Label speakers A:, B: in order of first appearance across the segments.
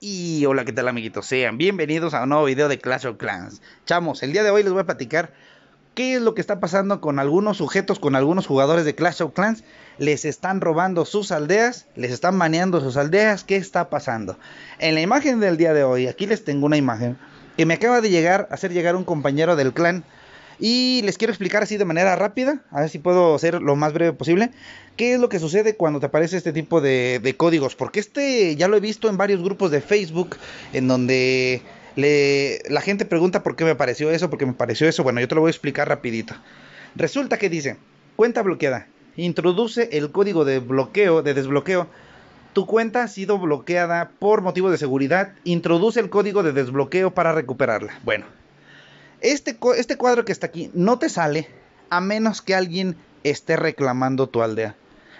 A: Y hola, ¿qué tal amiguitos? Sean bienvenidos a un nuevo video de Clash of Clans. Chamos, el día de hoy les voy a platicar qué es lo que está pasando con algunos sujetos, con algunos jugadores de Clash of Clans. Les están robando sus aldeas, les están maneando sus aldeas, ¿qué está pasando? En la imagen del día de hoy, aquí les tengo una imagen que me acaba de llegar, hacer llegar un compañero del clan y les quiero explicar así de manera rápida, a ver si puedo ser lo más breve posible, qué es lo que sucede cuando te aparece este tipo de, códigos. Porque este ya lo he visto en varios grupos de Facebook, en donde la gente pregunta por qué me apareció eso, por qué me apareció eso. Bueno, yo te lo voy a explicar rapidito. Resulta que dice, cuenta bloqueada, introduce el código de bloqueo, de desbloqueo tu cuenta ha sido bloqueada por motivo de seguridad. Introduce el código de desbloqueo para recuperarla. Bueno, este, este, cuadro que está aquí no te sale a menos que alguien esté reclamando tu aldea.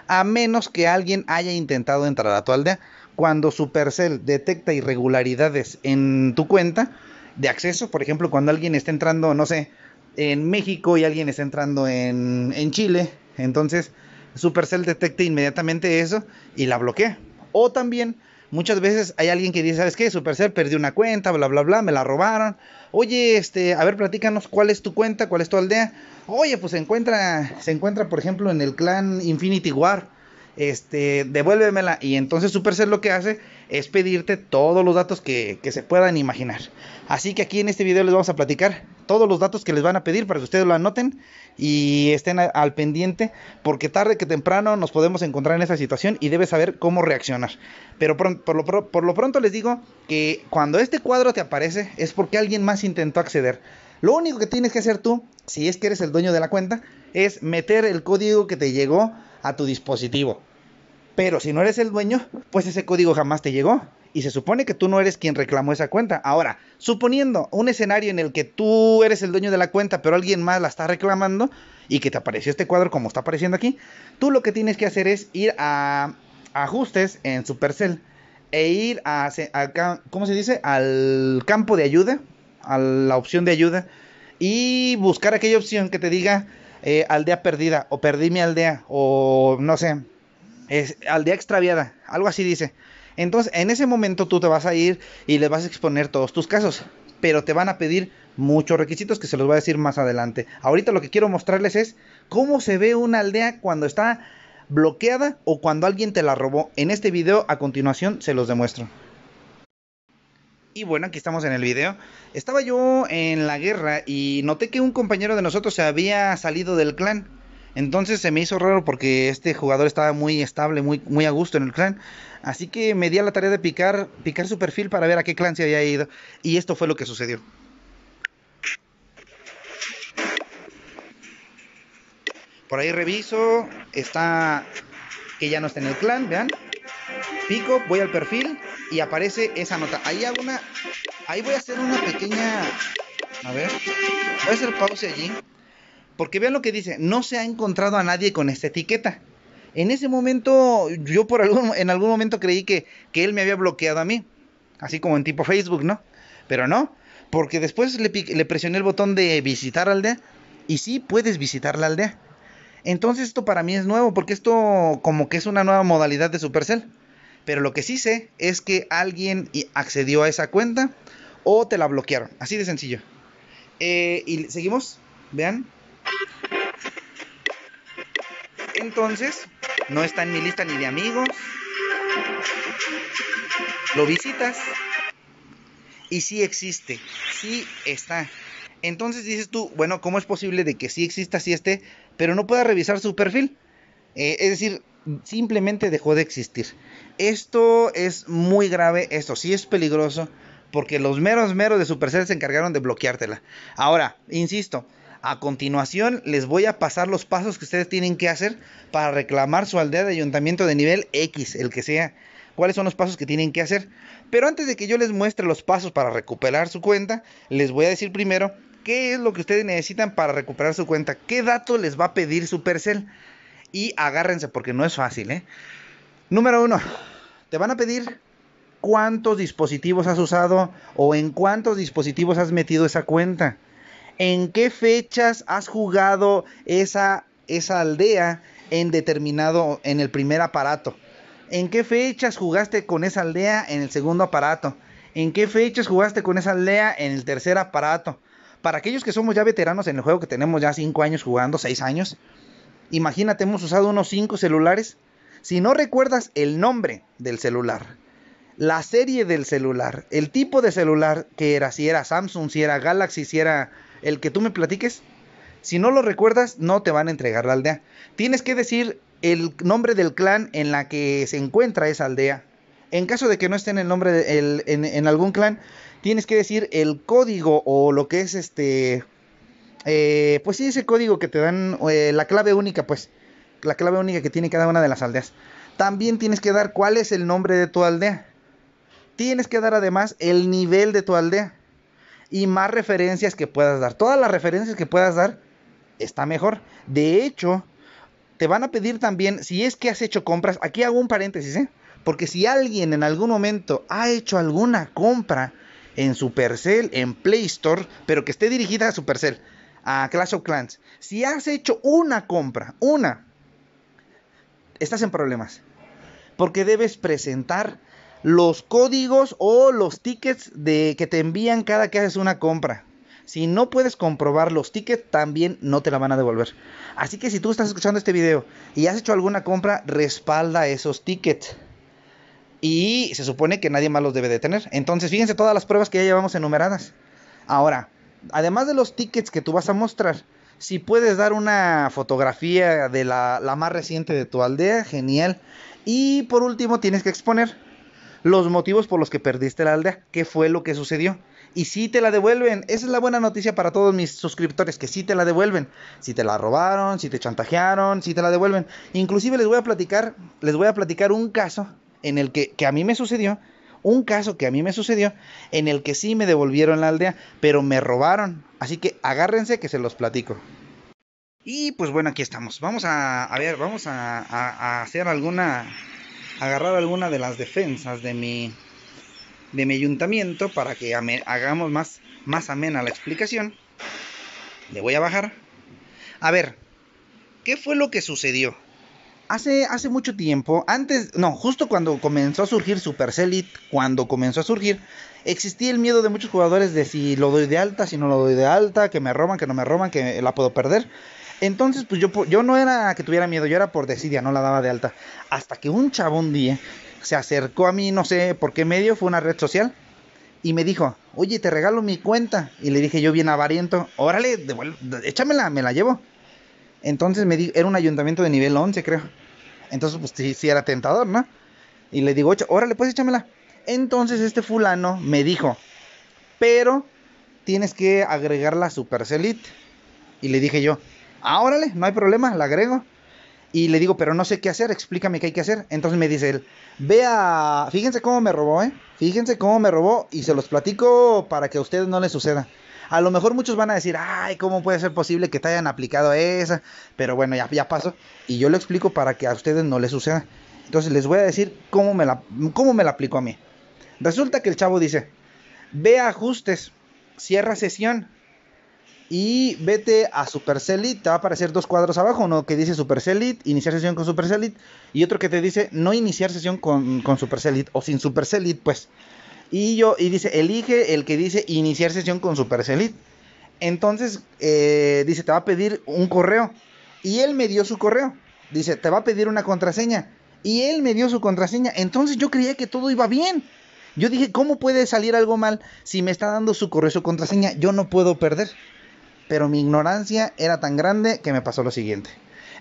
A: A menos que alguien haya intentado entrar a tu aldea. Cuando Supercell detecta irregularidades en tu cuenta de acceso, por ejemplo, cuando alguien está entrando, no sé, en México y alguien está entrando en, en Chile, entonces Supercell detecta inmediatamente eso y la bloquea. O también Muchas veces hay alguien que dice, ¿sabes qué? ser perdió una cuenta, bla, bla, bla, me la robaron. Oye, este, a ver, platícanos cuál es tu cuenta, cuál es tu aldea. Oye, pues se encuentra, se encuentra, por ejemplo, en el clan Infinity War este, devuélvemela. Y entonces Supercell lo que hace es pedirte todos los datos que, se puedan imaginar. Así que aquí en este video les vamos a platicar todos los datos que les van a pedir para que ustedes lo anoten y estén al pendiente, porque tarde que temprano nos podemos encontrar en esa situación y debes saber cómo reaccionar. Pero por lo pronto les digo que cuando este cuadro te aparece es porque alguien más intentó acceder. Lo único que tienes que hacer tú, si es que eres el dueño de la cuenta, es meter el código que te llegó a tu dispositivo. Pero si no eres el dueño, pues ese código jamás te llegó. Y se supone que tú no eres quien reclamó esa cuenta. Ahora, suponiendo un escenario en el que tú eres el dueño de la cuenta, pero alguien más la está reclamando y que te apareció este cuadro como está apareciendo aquí, tú lo que tienes que hacer es ir a ajustes en Supercell e ir a, ¿cómo se dice? Al campo de ayuda, a la opción de ayuda y buscar aquella opción que te diga eh, aldea perdida o perdí mi aldea o no sé, es aldea extraviada, algo así dice. Entonces, en ese momento tú te vas a ir y les vas a exponer todos tus casos, pero te van a pedir muchos requisitos que se los voy a decir más adelante. Ahorita lo que quiero mostrarles es cómo se ve una aldea cuando está bloqueada o cuando alguien te la robó. En este video a continuación se los demuestro. Y bueno, aquí estamos en el video. Estaba yo en la guerra y noté que un compañero de nosotros se había salido del clan. Entonces se me hizo raro porque este jugador estaba muy estable, muy, muy a gusto en el clan. Así que me di a la tarea de picar, picar su perfil para ver a qué clan se había ido. Y esto fue lo que sucedió. Por ahí reviso, está que ya no está en el clan, vean. Pico, voy al perfil y aparece esa nota. Ahí una, ahí voy a hacer una pequeña, a ver, voy a hacer pausa allí porque vean lo que dice, no se ha encontrado a nadie con esta etiqueta. En ese momento, yo por algún, en algún momento creí que, él me había bloqueado a mí, así como en tipo Facebook, ¿no? Pero no, porque después le, presioné el botón de visitar aldea y sí puedes visitar la aldea. Entonces esto para mí es nuevo, porque esto como que es una nueva modalidad de Supercell. Pero lo que sí sé es que alguien accedió a esa cuenta o te la bloquearon. Así de sencillo. Eh, y seguimos, vean. entonces, no está en mi lista ni de amigos. Lo visitas y sí existe, sí está. Entonces dices tú, bueno, ¿cómo es posible de que sí exista, sí esté, pero no pueda revisar su perfil? Eh, es decir, simplemente dejó de existir. Esto es muy grave, esto sí es peligroso, porque los meros meros de Supercell se encargaron de bloqueártela. Ahora, insisto, a continuación les voy a pasar los pasos que ustedes tienen que hacer para reclamar su aldea de ayuntamiento de nivel X, el que sea. Cuáles son los pasos que tienen que hacer. Pero antes de que yo les muestre los pasos para recuperar su cuenta, les voy a decir primero qué es lo que ustedes necesitan para recuperar su cuenta. ¿Qué datos les va a pedir Supercell? Y agárrense porque no es fácil, ¿eh? Número uno, te van a pedir cuántos dispositivos has usado o en cuántos dispositivos has metido esa cuenta. ¿en qué fechas has jugado esa, esa aldea en determinado, en el primer aparato? ¿En qué fechas jugaste con esa aldea en el segundo aparato? ¿En qué fechas jugaste con esa aldea en el tercer aparato? Para aquellos que somos ya veteranos en el juego, que tenemos ya 5 años jugando, 6 años, imagínate, hemos usado unos 5 celulares. Si no recuerdas el nombre del celular, la serie del celular, el tipo de celular que era, si era Samsung, si era Galaxy, si era el que tú me platiques. Si no lo recuerdas, no te van a entregar la aldea. Tienes que decir el nombre del clan en la que se encuentra esa aldea. En caso de que no esté en el nombre en, algún clan, tienes que decir el código o lo que es este. Eh, pues sí, ese código que te dan, eh, la clave única, pues. La clave única que tiene cada una de las aldeas. También tienes que dar cuál es el nombre de tu aldea. Tienes que dar además el nivel de tu aldea y más referencias que puedas dar. Todas las referencias que puedas dar está mejor. De hecho, te van a pedir también, si es que has hecho compras, aquí hago un paréntesis, ¿eh? Porque si alguien en algún momento ha hecho alguna compra en Supercell, en Play Store, pero que esté dirigida a Supercell, a Clash of Clans, si has hecho una compra, una, estás en problemas. Porque debes presentar los códigos o los tickets de, que te envían cada que haces una compra. Si no puedes comprobar los tickets, también no te la van a devolver. Así que si tú estás escuchando este video y has hecho alguna compra, respalda esos tickets. Y se supone que nadie más los debe de tener. Entonces, fíjense todas las pruebas que ya llevamos enumeradas. Ahora, además de los tickets que tú vas a mostrar, si puedes dar una fotografía de la más reciente de tu aldea, genial. Y por último, tienes que exponer los motivos por los que perdiste la aldea, qué fue lo que sucedió. Y si te la devuelven, esa es la buena noticia para todos mis suscriptores, que si te la devuelven. Si te la robaron, si te chantajearon, si te la devuelven. Inclusive les voy a platicar, les voy a platicar un caso en el que, que a mí me sucedió, un caso que a mí me sucedió, en el que sí me devolvieron la aldea, pero me robaron. Así que agárrense que se los platico. Y pues bueno, aquí estamos. Vamos a, ver, vamos a hacer alguna agarrar alguna de las defensas de mi, de mi ayuntamiento para que hagamos más, más amena la explicación. Le voy a bajar. A ver, ¿qué fue lo que sucedió? Hace, hace mucho tiempo, antes, no, justo cuando comenzó a surgir Supercellit... cuando comenzó a surgir, existía el miedo de muchos jugadores de si lo doy de alta, si no lo doy de alta, que me roban, que no me roban, que la puedo perder. Entonces, pues yo, yo no era que tuviera miedo, yo era por desidia, no la daba de alta. Hasta que un chabón día se acercó a mí, no sé por qué medio, fue una red social, y me dijo, oye, te regalo mi cuenta. Y le dije yo bien avariento, órale, échamela, me la llevo. Entonces me era un ayuntamiento de nivel 11, creo. Entonces, pues sí, sí era tentador, ¿no? Y le digo, órale, pues échamela. Entonces este fulano me dijo, pero tienes que agregar la Supercelit. Y le dije yo, Ah, órale, no hay problema, la agrego. Y le digo, pero no sé qué hacer, explícame qué hay que hacer. Entonces me dice él, vea, fíjense cómo me robó, ¿eh? Fíjense cómo me robó y se los platico para que a ustedes no les suceda. A lo mejor muchos van a decir, ay, ¿cómo puede ser posible que te hayan aplicado esa? Pero bueno, ya, pasó. Y yo lo explico para que a ustedes no les suceda. Entonces les voy a decir cómo me la, cómo me la aplicó a mí. Resulta que el chavo dice, ve ajustes, cierra sesión, y vete a Supercellit, te va a aparecer dos cuadros abajo, uno que dice Supercellit, iniciar sesión con Supercellit, y otro que te dice no iniciar sesión con, con Supercellit o sin Supercellit, pues. Y yo, y dice, elige el que dice iniciar sesión con Supercellit. Entonces, eh, dice, te va a pedir un correo. Y él me dio su correo. Dice, te va a pedir una contraseña. Y él me dio su contraseña. Entonces yo creía que todo iba bien. Yo dije, ¿cómo puede salir algo mal si me está dando su correo, su contraseña? Yo no puedo perder pero mi ignorancia era tan grande que me pasó lo siguiente.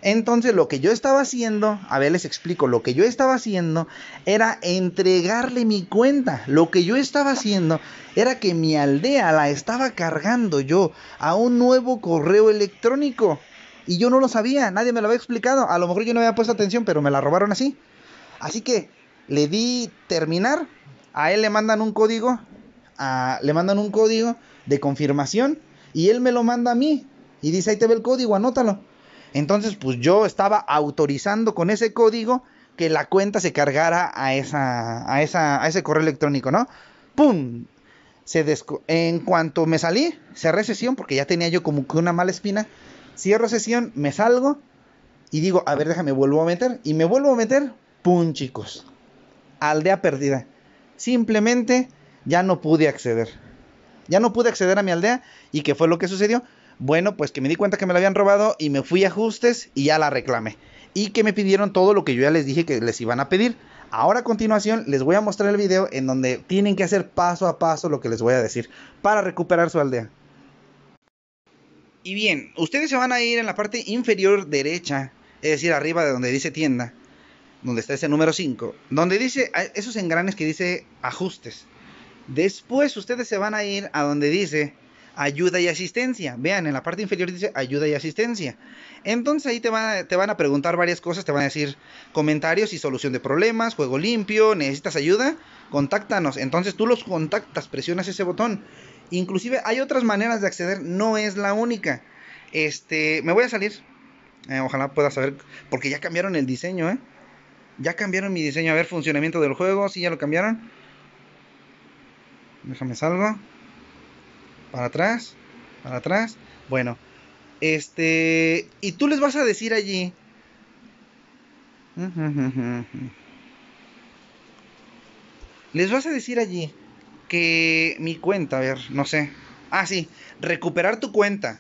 A: Entonces lo que yo estaba haciendo, a ver les explico, lo que yo estaba haciendo era entregarle mi cuenta. Lo que yo estaba haciendo era que mi aldea la estaba cargando yo a un nuevo correo electrónico. Y yo no lo sabía, nadie me lo había explicado. A lo mejor yo no había puesto atención, pero me la robaron así. Así que le di terminar, a él le mandan un código, le mandan un código de confirmación y él me lo manda a mí y dice, ahí te ve el código, anótalo. Entonces, pues yo estaba autorizando con ese código que la cuenta se cargara a, esa, a, esa, a ese correo electrónico, ¿no? ¡Pum! Se en cuanto me salí, cerré sesión porque ya tenía yo como que una mala espina. Cierro sesión, me salgo y digo, a ver, déjame, vuelvo a meter. Y me vuelvo a meter, ¡pum, chicos! Aldea perdida. Simplemente ya no pude acceder ya no pude acceder a mi aldea. ¿Y qué fue lo que sucedió? Bueno, pues que me di cuenta que me la habían robado y me fui a ajustes y ya la reclamé. Y que me pidieron todo lo que yo ya les dije que les iban a pedir. Ahora a continuación les voy a mostrar el video en donde tienen que hacer paso a paso lo que les voy a decir para recuperar su aldea. Y bien, ustedes se van a ir en la parte inferior derecha, es decir, arriba de donde dice tienda, donde está ese número 5, donde dice ah, esos engranes que dice ajustes. Después ustedes se van a ir a donde dice ayuda y asistencia. Vean, en la parte inferior dice ayuda y asistencia. Entonces ahí te van, a, preguntar varias cosas, te van a decir comentarios y solución de problemas, juego limpio, necesitas ayuda, contáctanos. Entonces tú los contactas, presionas ese botón. Inclusive hay otras maneras de acceder, no es la única. Este, me voy a salir. Eh, ojalá pueda saber, porque ya cambiaron el diseño, ¿eh? Ya cambiaron mi diseño. A ver, funcionamiento del juego, si ya lo cambiaron. Déjame salgo. Para atrás. Para atrás. Bueno. Este. Y tú les vas a decir allí. Les vas a decir allí que mi cuenta, a ver, no sé. Ah, sí, recuperar tu cuenta.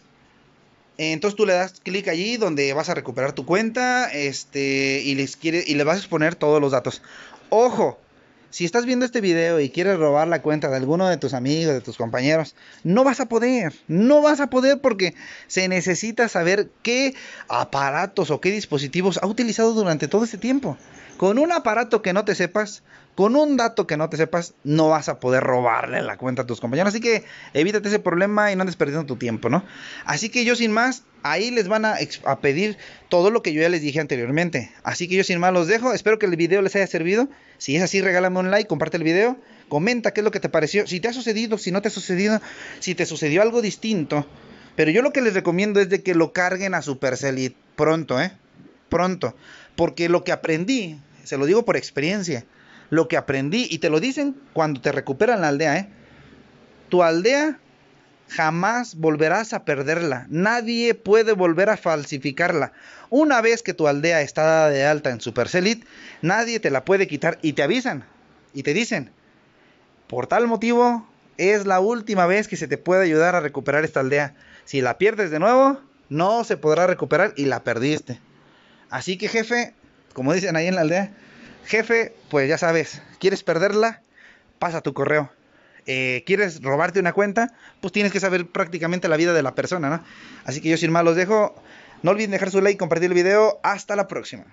A: Entonces tú le das clic allí donde vas a recuperar tu cuenta, este, y les quiere, y le vas a exponer todos los datos. Ojo, si estás viendo este video y quieres robar la cuenta de alguno de tus amigos, de tus compañeros, no vas a poder, no vas a poder porque se necesita saber qué aparatos o qué dispositivos ha utilizado durante todo este tiempo. Con un aparato que no te sepas, con un dato que no te sepas, no vas a poder robarle la cuenta a tus compañeros. Así que evítate ese problema y no andes perdiendo tu tiempo, ¿no? Así que yo sin más, ahí les van a, pedir todo lo que yo ya les dije anteriormente. Así que yo sin más los dejo. Espero que el video les haya servido. Si es así, regálame un like, comparte el video, comenta qué es lo que te pareció, si te ha sucedido, si no te ha sucedido, si te sucedió algo distinto. Pero yo lo que les recomiendo es de que lo carguen a Supercell y pronto, ¿eh? Pronto. Porque lo que aprendí, se lo digo por experiencia, lo que aprendí. Y te lo dicen cuando te recuperan la aldea, ¿eh? Tu aldea jamás volverás a perderla. Nadie puede volver a falsificarla. Una vez que tu aldea está dada de alta en Supercelit, nadie te la puede quitar y te avisan y te dicen, por tal motivo es la última vez que se te puede ayudar a recuperar esta aldea. Si la pierdes de nuevo, no se podrá recuperar y la perdiste. Así que jefe, como dicen ahí en la aldea, Jefe, pues ya sabes, ¿quieres perderla? Pasa tu correo. Eh, ¿Quieres robarte una cuenta? Pues tienes que saber prácticamente la vida de la persona, ¿no? Así que yo sin más los dejo. No olviden dejar su like, y compartir el video. Hasta la próxima.